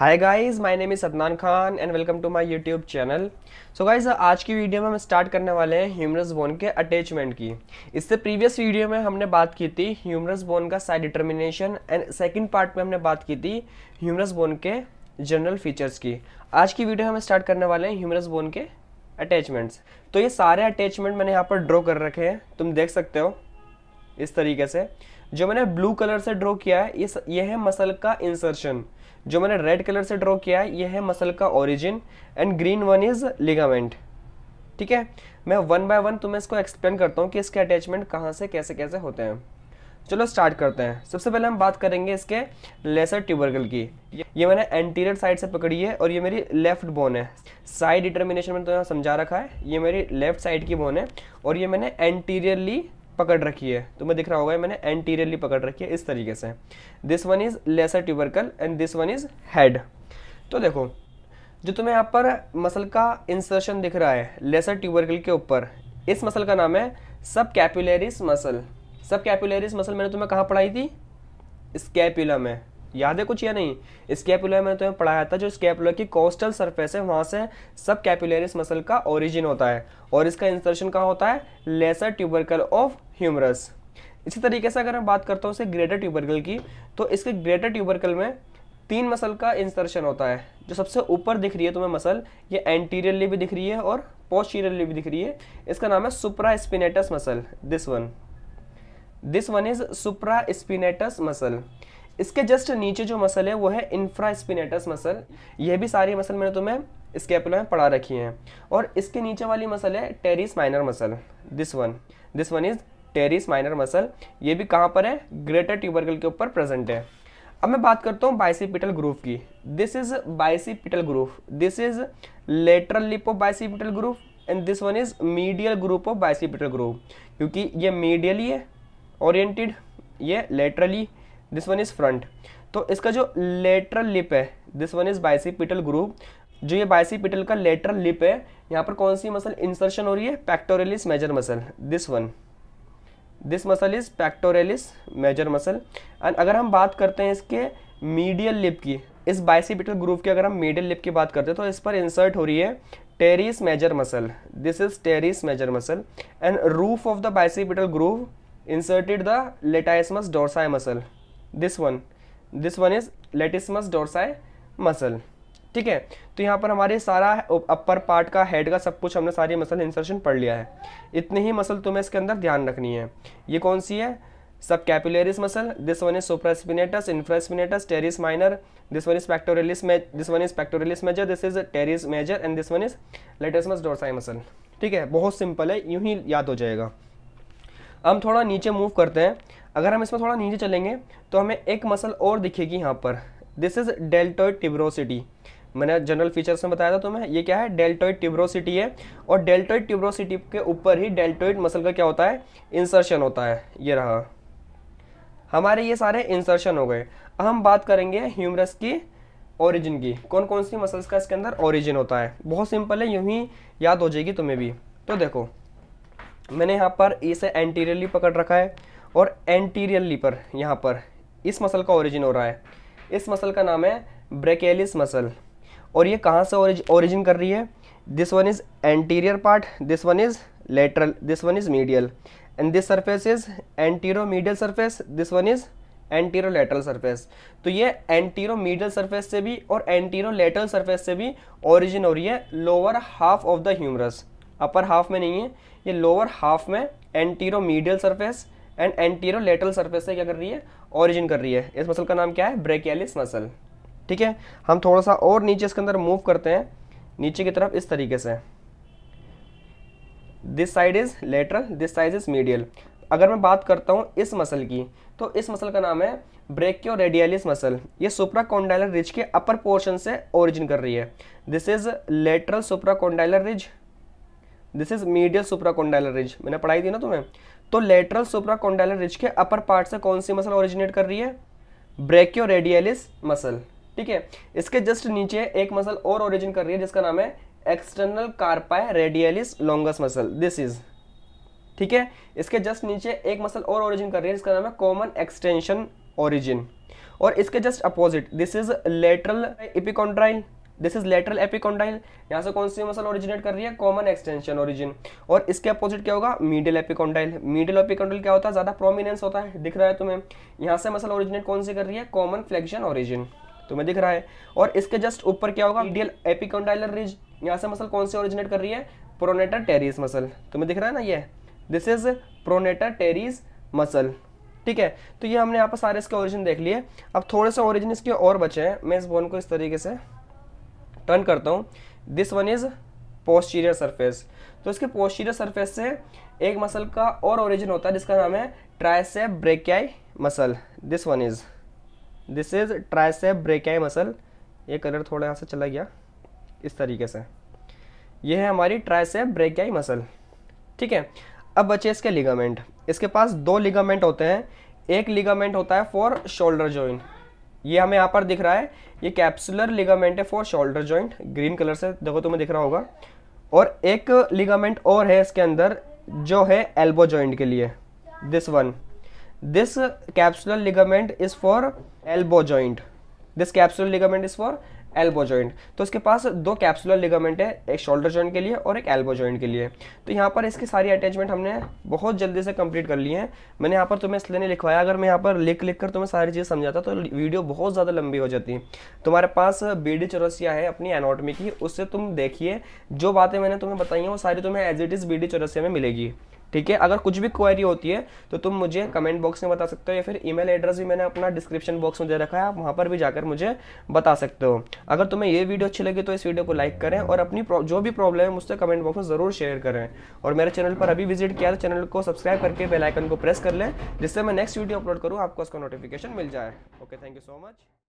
hi guys my name is Sadnan Khan and welcome to my YouTube channel so guys आज की video में हम start करने वाले हैं ह्यूमरस बोन के अटैचमेंट की इससे प्रीवियस वीडियो में हमने बात की थी ह्यूमरस बोन का side determination and second part में हमने बात की थी ह्यूमरस बोन के जनरल फीचर्स की आज की वीडियो हम स्टार्ट करने वाले हैं ह्यूमरस बोन के अटैचमेंट्स तो ये सारे अटैचमेंट मैंने यहाँ पर ड्रॉ कर रखे हैं तुम देख सकते हो इस तरीके से जो मैंने ब्लू कलर से ड्रॉ किया है ये ये है मसल का इंसर्शन जो मैंने रेड कलर से ड्रॉ किया है यह है मसल का origin and green one is ligament ठीक है मैं वन बाय वन तुम्हें इसको एक्सप्लेन करता हूँ कि इसके अटैचमेंट कहाँ से कैसे कैसे होते हैं चलो स्टार्ट करते हैं सबसे पहले हम बात करेंगे इसके लेसर ट्यूबरगल की ये मैंने एंटीरियर साइड से पकड़ी है और ये मेरी लेफ्ट बोन है साइड डिटर्मिनेशन में तो समझा रखा है ये मेरी लेफ्ट साइड की बोन है और ये मैंने एंटीरियरली पकड़ रखी है तुम्हें दिख रहा होगा मैंने एंटीरियरली पकड़ रखी है इस तरीके से this one is lesser tubercle and this one is head तो देखो जो तुम्हें यहाँ पर मसल का इंसर्शन दिख रहा है लेसर ट्यूबरकल के ऊपर इस मसल का नाम है सब कैपुलरिस मसल सब कैपुलरिस मसल मैंने तुम्हें कहाँ पढ़ाई थी स्केपुला में याद है कुछ या नहीं स्केपुला में तुम्हें पढ़ाया था जो स्केपुला की कोस्टल सरफेस है वहाँ से सब कैपुलरिस मसल का ओरिजिन होता है और इसका इंसर्शन कहाँ होता है लेसर ट्यूबरकल ऑफ ह्यूमरस इसी तरीके से अगर मैं बात करता हूँ इसे ग्रेटर ट्यूबरकल की तो इसके ग्रेटर ट्यूबरकल में तीन मसल का इंसर्शन होता है जो सबसे ऊपर दिख रही है तुम्हें मसल ये एंटीरियरली भी दिख रही है और पोस्टीरियरली भी दिख रही है इसका नाम है supraspinatus muscle this one this one is supraspinatus muscle इसके जस्ट नीचे जो मसल है वो है इंफ्रा स्पिनेटस मसल यह भी सारी मसल मैंने तुम्हें स्केपुला में पढ़ा रखी हैं और इसके नीचे वाली मसल है teres minor muscle this one this one is teres minor muscle ये भी कहाँ पर है ग्रेटर ट्यूबरकल के ऊपर प्रेजेंट है अब मैं बात करता हूँ बाइसिपिटल ग्रूव की this is bicipital groove this is lateral lip of bicipital groove and this one is medial group of bicipital groove क्योंकि ये मीडियली है ओरिएंटेड ये laterally this one is front तो इसका जो लेटरल लिप है this one is bicipital groove जो ये बाइसिपिटल का लेटरल लिप है यहाँ पर कौन सी मसल इंसर्शन हो रही है pectoralis major muscle this one this muscle is pectoralis major muscle and अगर हम बात करते हैं इसके मीडियल लिप की इस बाइसिपिटल ग्रूव की अगर हम मीडियल लिप की बात करते हैं तो इस पर इंसर्ट हो रही है teres major muscle this is teres major muscle and roof of the bicipital groove inserted the latissimus dorsi muscle this one this one is latissimus dorsi muscle ठीक है तो यहाँ पर हमारे सारा अपर पार्ट का हेड का सब कुछ हमने सारी मसल इंसर्शन पढ़ लिया है इतनी ही मसल तुम्हें इसके अंदर ध्यान रखनी है ये कौन सी है subscapularis muscle this one is supraspinatus infraspinatus teres minor this one is pectoralis this one is pectoralis major this is teres major and this one is latissimus dorsi muscle ठीक है बहुत सिंपल है यूं ही याद हो जाएगा हम थोड़ा नीचे मूव करते हैं अगर हम इसमें थोड़ा नीचे चलेंगे तो हमें एक मसल और दिखेगी यहाँ पर दिस इज डेल्टोइड टिब्रोसिटी मैंने जनरल फीचर्स में बताया था तुम्हें ये क्या है डेल्टोइड ट्यूब्रोसिटी है और डेल्टोइड ट्यूब्रोसिटी के ऊपर ही डेल्टोइड मसल का क्या होता है इंसर्शन होता है ये रहा हमारे ये सारे इंसर्शन हो गए अब हम बात करेंगे ह्यूमरस की ओरिजिन की कौन कौन सी मसल्स का इसके अंदर ओरिजिन होता है बहुत सिंपल है यूं ही याद हो जाएगी तुम्हें भी तो देखो मैंने यहाँ पर इसे एंटीरियरली पकड़ रखा है और एंटीरियरली पर यहाँ पर इस मसल का ओरिजिन हो रहा है इस मसल का नाम है ब्रेकेलिस मसल और ये कहाँ से ओरिजिन कर रही है this one is anterior part this one is lateral this one is medial and this surface is anteromedial surface this one is anterolateral surface तो ये एंटीरो मीडियल सरफेस से भी और एंटीरो लेटरल सरफेस से भी origin हो रही है lower half of the humerus upper half में नहीं है ये लोअर हाफ में anteromedial surface and anterolateral surface से क्या कर रही है ओरिजिन कर रही है इस मसल का नाम क्या है ब्रेकियालिस मसल ठीक है हम थोड़ा सा और नीचे इसके अंदर मूव करते हैं नीचे की तरफ इस तरीके से this side is lateral this side is medial अगर मैं बात करता हूँ इस मसल की तो इस मसल का नाम है ब्रेक्यो रेडियलिस मसल ये सुप्राकोंडाइलर रिज के अपर पोर्शन से ओरिजिन कर रही है this is lateral supracondylar ridge this is medial supracondylar ridge मैंने पढ़ाई थी ना तुम्हें तो लेटरल सुप्राकोंडाइलर रिज के अपर पार्ट से कौन सी मसल ओरिजिनेट कर रही है ब्रेक्यो रेडियलिस मसल ठीक है इसके जस्ट नीचे एक मसल और ओरिजिन कर रही है जिसका नाम है external carpi radialis longus muscle this is ठीक है इसके जस्ट नीचे एक मसल और ओरिजिन कर रही है जिसका नाम है कॉमन एक्सटेंशन ओरिजिन और इसके just opposite this is lateral epicondyle this is lateral epicondyle यहाँ से कौन सी मसल ओरिजिनेट कर रही है कॉमन एक्सटेंशन ओरिजिन और इसके अपोजिट क्या होगा मीडियल एपिकॉन्डाइल मीडियल एपिकॉन्डाइल क्या होता है ज़्यादा प्रोमिनेंस होता है दिख रहा है तुम्हें यहाँ से मसल ओरिजिनेट कौन सी कर रही है कॉमन फ्लेक्शन ओरिजिन तुम्हें दिख रहा है और इसके जस्ट ऊपर क्या होगा मीडियल एपिकोंडाइलर रिज यहाँ से मसल कौन से ओरिजिनेट कर रही है प्रोनेटर टेरिस मसल तुम्हें दिख रहा है ना ये this is pronator teres muscle ठीक है तो ये हमने यहाँ पर सारे इसके ओरिजिन देख लिए अब थोड़े से ओरिजिन इसके और बचे हैं मैं इस बोन को इस तरीके से टर्न करता हूँ this one is posterior surface तो इसके पोस्टीरियर सरफेस से एक मसल का और ओरिजिन होता है जिसका नाम है tricep brachii muscle this one is this is tricep आई मसल ये कलर थोड़ा यहाँ से चला गया इस तरीके से ये है हमारी ट्राइसेप ब्रेकआई मसल ठीक है अब बचे इसके लिगामेंट इसके पास दो लिगामेंट होते हैं एक लिगामेंट होता है फॉर शोल्डर जॉइंट ये हमें यहाँ पर दिख रहा है ये कैप्सुलर लिगामेंट है for shoulder joint green colour से देखो तुम्हें दिख रहा होगा और एक लिगामेंट और है इसके अंदर जो है एल्बो जॉइंट के लिए this one this capsular ligament is for elbow joint this capsular ligament is for elbow joint तो इसके पास दो कैप्सुलर लिगामेंट है एक शोल्डर जॉइंट के लिए और एक एल्बो जॉइंट के लिए तो यहाँ पर इसकी सारी अटैचमेंट हमने बहुत जल्दी से कंप्लीट कर ली है मैंने यहाँ पर तुम्हें इसलिए नहीं लिखवाया अगर मैं यहाँ पर लिख लिख कर तुम्हें सारी चीज़ें समझाता तो वीडियो बहुत ज़्यादा लंबी हो जाती तुम्हारे पास बी डी चौरसिया है अपनी एनाटॉमी की उससे तुम देखिए जो बातें मैंने तुम्हें बताई हैं वो सारी तुम्हें as it is B D Chaurasia में मिलेगी ठीक है अगर कुछ भी क्वेरी होती है तो तुम मुझे कमेंट बॉक्स में बता सकते हो या फिर ईमेल एड्रेस भी मैंने अपना डिस्क्रिप्शन बॉक्स में दे रखा है आप वहाँ पर भी जाकर मुझे बता सकते हो अगर तुम्हें ये वीडियो अच्छी लगी तो इस वीडियो को लाइक करें और अपनी जो भी प्रॉब्लम है मुझसे कमेंट बॉक्स में ज़रूर शेयर करें और मेरे चैनल पर अभी विजिट किया तो चैनल को सब्सक्राइब करके बेलाइकन को प्रेस कर लें जिससे मैं नेक्स्ट वीडियो अपलोड करूँ आपको उसका नोटिफिकेशन मिल जाए okay thank you so much